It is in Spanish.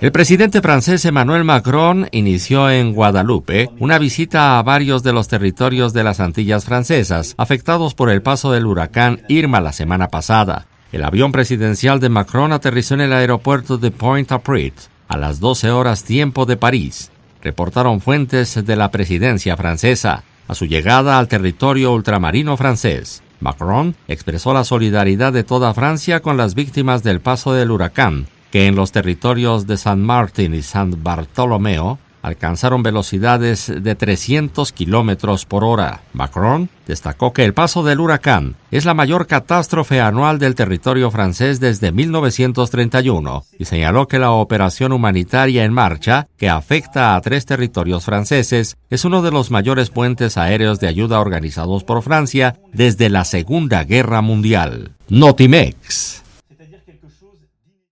El presidente francés Emmanuel Macron inició en Guadalupe una visita a varios de los territorios de las Antillas francesas afectados por el paso del huracán Irma la semana pasada. El avión presidencial de Macron aterrizó en el aeropuerto de Pointe-à-Pitre a las 12 horas tiempo de París, reportaron fuentes de la presidencia francesa. A su llegada al territorio ultramarino francés, Macron expresó la solidaridad de toda Francia con las víctimas del paso del huracán que en los territorios de San Martín y San Bartolomeo alcanzaron velocidades de 300 kilómetros por hora. Macron destacó que el paso del huracán es la mayor catástrofe anual del territorio francés desde 1931 y señaló que la operación humanitaria en marcha, que afecta a tres territorios franceses, es uno de los mayores puentes aéreos de ayuda organizados por Francia desde la Segunda Guerra Mundial. Notimex.